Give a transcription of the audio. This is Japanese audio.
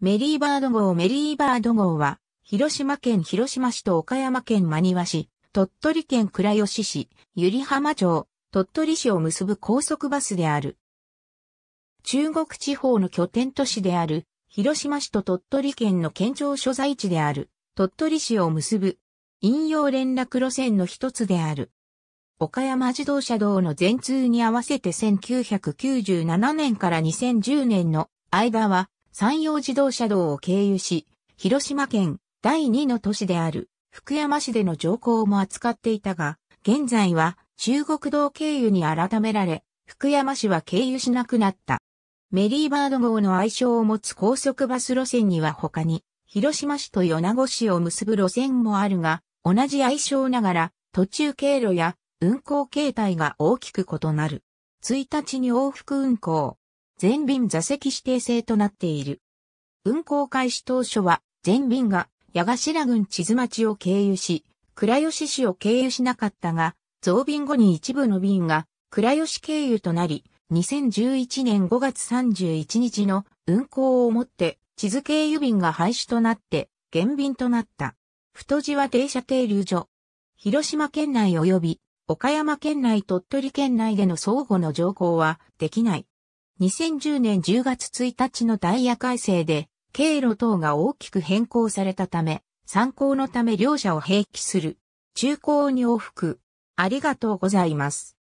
メリーバード号メリーバード号は、広島県広島市と岡山県真庭市、鳥取県倉吉市、百合浜町、鳥取市を結ぶ高速バスである。中国地方の拠点都市である、広島市と鳥取県の県庁所在地である、鳥取市を結ぶ、引用連絡路線の一つである。岡山自動車道の全通に合わせて1997年から2010年の間は、山陽自動車道を経由し、広島県第2の都市である福山市での乗降も扱っていたが、現在は中国道経由に改められ、福山市は経由しなくなった。メリーバード号の愛称を持つ高速バス路線には他に、広島市と米子市を結ぶ路線もあるが、同じ愛称ながら、途中経路や運行形態が大きく異なる。1日に往復運行、全便座席指定制となっている。運行開始当初は、全便が八頭郡地図町を経由し、倉吉市を経由しなかったが、増便後に一部の便が倉吉経由となり、2011年5月31日の運行をもって、地図経由便が廃止となって、減便となった。太地は停車停留所。広島県内及び岡山県内鳥取県内での相互の乗降はできない。2010年10月1日のダイヤ改正で、経路等が大きく変更されたため、参考のため両者を併記する。中高に往復。ありがとうございます。